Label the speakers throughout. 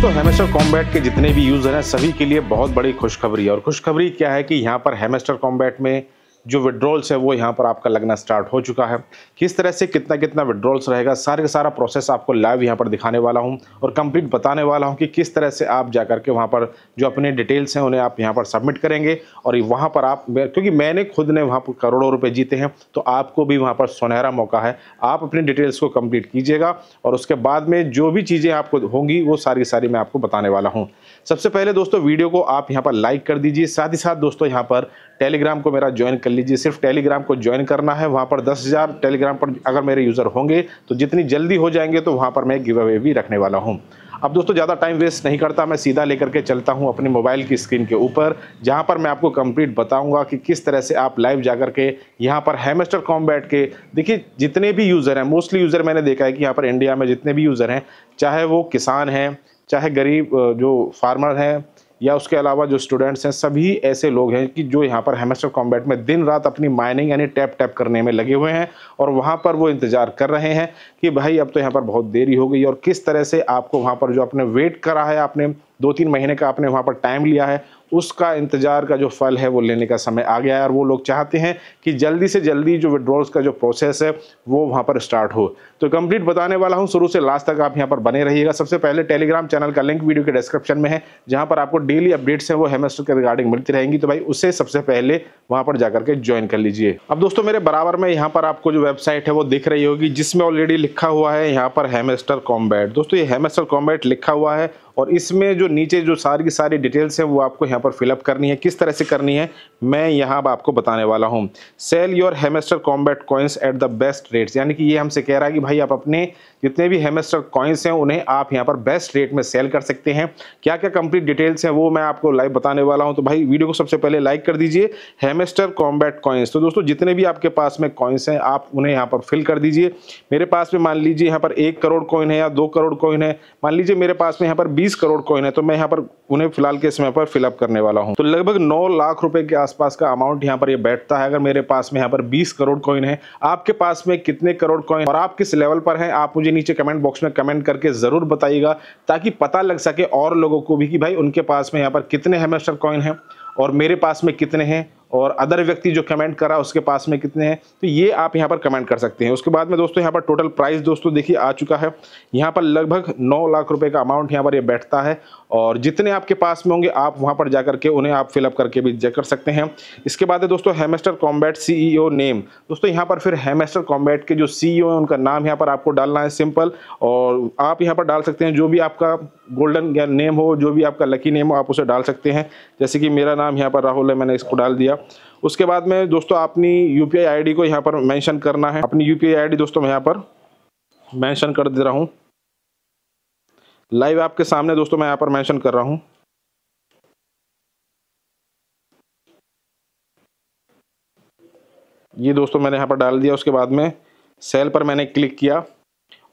Speaker 1: दोस्तों hamster combat के जितने भी यूज़र हैं सभी के लिए बहुत बड़ी खुशखबरी और खुशखबरी क्या है कि यहाँ पर हेमेस्टर कॉम्बैट में जो विड्रॉल्स है वो यहाँ पर आपका लगना स्टार्ट हो चुका है किस तरह से कितना कितना विड्रॉल्स रहेगा सारे का सारा प्रोसेस आपको लाइव यहाँ पर दिखाने वाला हूँ और कंप्लीट बताने वाला हूँ कि किस तरह से आप जा करके वहाँ पर जो अपने डिटेल्स हैं उन्हें आप यहाँ पर सबमिट करेंगे और वहाँ पर आप क्योंकि मैंने खुद ने वहाँ पर करोड़ों रुपये जीते हैं तो आपको भी वहाँ पर सुनहरा मौका है आप अपनी डिटेल्स को कम्प्लीट कीजिएगा और उसके बाद में जो भी चीज़ें आपको होंगी वो सारी सारी मैं आपको बताने वाला हूँ सबसे पहले दोस्तों वीडियो को आप यहाँ पर लाइक कर दीजिए साथ ही साथ दोस्तों यहाँ पर टेलीग्राम को मेरा ज्वाइन कर लीजिए सिर्फ टेलीग्राम को ज्वाइन करना है वहाँ पर दस हज़ार टेलीग्राम पर अगर मेरे यूज़र होंगे तो जितनी जल्दी हो जाएंगे तो वहाँ पर मैं गिव अवे भी रखने वाला हूँ अब दोस्तों ज़्यादा टाइम वेस्ट नहीं करता मैं सीधा लेकर के चलता हूँ अपने मोबाइल की स्क्रीन के ऊपर जहाँ पर मैं आपको कंप्लीट बताऊँगा कि किस तरह से आप लाइव जा कर के यहाँ पर हेमेस्टर कॉम्बैट के देखिए जितने भी यूज़र हैं मोस्टली यूज़र मैंने देखा है कि यहाँ पर इंडिया में जितने भी यूज़र हैं चाहे वो किसान हैं चाहे गरीब जो फार्मर हैं या उसके अलावा जो स्टूडेंट्स हैं सभी ऐसे लोग हैं कि जो यहाँ पर हेमेस्टर कॉम्बैट में दिन रात अपनी माइनिंग यानी टैप टैप करने में लगे हुए हैं और वहाँ पर वो इंतज़ार कर रहे हैं कि भाई अब तो यहाँ पर बहुत देरी हो गई और किस तरह से आपको वहाँ पर जो आपने वेट करा है आपने दो तीन महीने का आपने वहाँ पर टाइम लिया है उसका इंतजार का जो फल है वो लेने का समय आ गया है और वो लोग चाहते हैं कि जल्दी से जल्दी जो विड्रॉल्स का जो प्रोसेस है वो वहाँ पर स्टार्ट हो तो कंप्लीट बताने वाला हूँ शुरू से लास्ट तक आप यहाँ पर बने रहिएगा सबसे पहले टेलीग्राम चैनल का लिंक वीडियो के डिस्क्रिप्शन में है जहाँ पर आपको डेली अपडेट्स हैं वो हेमेस्टर के रिगार्डिंग मिलती रहेंगी तो भाई उसे सबसे पहले वहाँ पर जाकर के ज्वाइन कर लीजिए अब दोस्तों मेरे बराबर में यहाँ पर आपको जो वेबसाइट है वो दिख रही होगी जिसमें ऑलरेडी लिखा हुआ है यहाँ पर हेमेस्टर कॉम्बैट दोस्तों ये हेमेस्टर कॉम्बैट लिखा हुआ है और इसमें जो नीचे जो सारी की सारी डिटेल्स हैं वो आपको यहाँ पर फिलअप करनी है किस तरह से करनी है मैं यहाँ आपको बताने वाला हूँ sell your Hamster Kombat coins at the best rates यानी कि ये हमसे कह रहा है कि भाई आप अपने जितने भी हेमेस्टर कॉइन्स हैं उन्हें आप यहाँ पर बेस्ट रेट में सेल कर सकते हैं क्या क्या कंप्लीट डिटेल्स हैं वो मैं आपको लाइव बताने वाला हूँ तो भाई वीडियो को सबसे पहले लाइक कर दीजिए हेमेस्टर कॉम्बैट कॉइन्स तो दोस्तों जितने भी आपके पास में कॉइन्स हैं आप उन्हें यहाँ पर फिल कर दीजिए मेरे पास में मान लीजिए यहाँ पर एक करोड़ कॉइन है या दो करोड़ कॉइन है मान लीजिए मेरे पास में यहाँ पर बीस बीस करोड़ कॉइन है तो मैं यहाँ पर उन्हें फिलहाल के समय पर फिलअप करने वाला हूँ तो लगभग नौ लाख रुपए के आसपास का अमाउंट यहाँ पर ये बैठता है अगर मेरे पास में यहाँ पर बीस करोड़ कॉइन है आपके पास में कितने करोड़ कॉइन और आप किस लेवल पर है आप मुझे नीचे कमेंट बॉक्स में कमेंट करके जरूर बताइएगा ताकि पता लग सके और लोगों को भी कि भाई उनके पास में यहाँ पर कितने हेमेस्टर कॉइन है और मेरे पास में कितने हैं और अदर व्यक्ति जो कमेंट करा उसके पास में कितने हैं तो ये आप यहाँ पर कमेंट कर सकते हैं उसके बाद में दोस्तों यहाँ पर टोटल प्राइस दोस्तों देखिए आ चुका है यहाँ पर लगभग नौ लाख रुपये का अमाउंट यहाँ पर ये यह बैठता है और जितने आपके पास में होंगे आप वहाँ पर जा करके उन्हें आप फिलअप करके भी चेक कर सकते हैं इसके बाद है दोस्तों हेमेस्टर कॉम्बैट सी नेम दोस्तों यहाँ पर फिर हेमेस्टर कॉम्बैट के जो सी e है उनका नाम यहाँ पर आपको डालना है सिंपल और आप यहाँ पर डाल सकते हैं जो भी आपका गोल्डन नेम हो जो भी आपका लकी नेम हो आप उसे डाल सकते हैं जैसे कि मेरा नाम यहाँ पर राहुल है मैंने इसको डाल दिया जाएगा उसके बाद में दोस्तों अपनी यू पी को यहाँ पर मैंशन करना है अपनी यू पी दोस्तों मैं यहाँ पर मैंशन कर दे रहा हूँ लाइव आपके सामने दोस्तों मैं यहाँ पर मैंशन कर रहा हूँ ये दोस्तों मैंने यहाँ पर डाल दिया उसके बाद में सेल पर मैंने क्लिक किया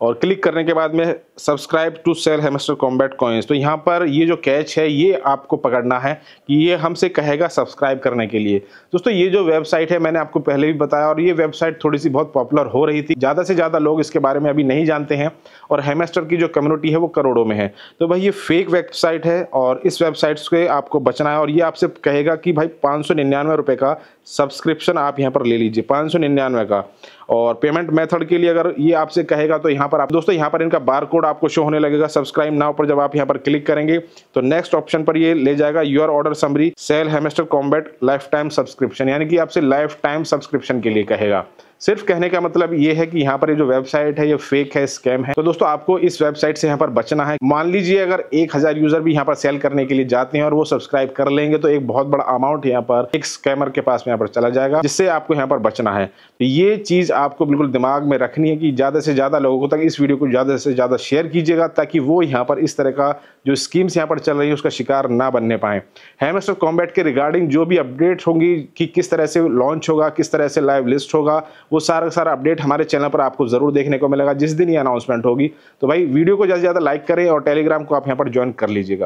Speaker 1: और क्लिक करने के बाद में subscribe to sell Hamster Kombat coins तो यहाँ पर ये जो कैच है ये आपको पकड़ना है कि ये हमसे कहेगा सब्सक्राइब करने के लिए दोस्तों ये जो वेबसाइट है मैंने आपको पहले भी बताया और ये वेबसाइट थोड़ी सी बहुत पॉपुलर हो रही थी ज़्यादा से ज़्यादा लोग इसके बारे में अभी नहीं जानते हैं और हेमेस्टर की जो कम्युनिटी है वो करोड़ों में है तो भाई ये फेक वेबसाइट है और इस वेबसाइट से आपको बचना है और ये आपसे कहेगा कि भाई पाँच का सब्सक्रिप्शन आप यहाँ पर ले लीजिए पाँच सौ निन्यानवे का और पेमेंट मेथड के लिए अगर ये आपसे कहेगा तो यहाँ पर आप दोस्तों यहां पर इनका बार कोड आपको शो होने लगेगा सब्सक्राइब नाउ पर जब आप यहाँ पर क्लिक करेंगे तो नेक्स्ट ऑप्शन पर ये ले जाएगा your order summary sell Hamster Kombat lifetime subscription यानी कि आपसे लाइफ टाइम सब्सक्रिप्शन के लिए कहेगा सिर्फ कहने का मतलब ये है कि यहाँ पर ये जो वेबसाइट है ये फेक है स्कैम है तो दोस्तों आपको इस वेबसाइट से यहाँ पर बचना है मान लीजिए अगर एक हजार यूजर भी यहाँ पर सेल करने के लिए जाते हैं और वो सब्सक्राइब कर लेंगे तो एक बहुत बड़ा अमाउंट यहाँ पर एक स्कैमर के पास में यहाँ पर चला जाएगा जिससे आपको यहाँ पर बचना है तो ये चीज आपको बिल्कुल दिमाग में रखनी है कि ज्यादा से ज्यादा लोगों तक इस वीडियो को ज्यादा से ज्यादा शेयर कीजिएगा ताकि वो यहाँ पर इस तरह का जो स्कीम्स यहाँ पर चल रही है उसका शिकार ना बनने पाए हेमस्टर कॉम्बैट के रिगार्डिंग जो भी अपडेट होंगी कि किस तरह से लॉन्च होगा किस तरह से लाइव लिस्ट होगा वो सारा सारा अपडेट हमारे चैनल पर आपको ज़रूर देखने को मिलेगा जिस दिन ये अनाउंसमेंट होगी तो भाई वीडियो को ज़्यादा से ज़्यादा लाइक करें और टेलीग्राम को आप यहाँ पर ज्वाइन कर लीजिएगा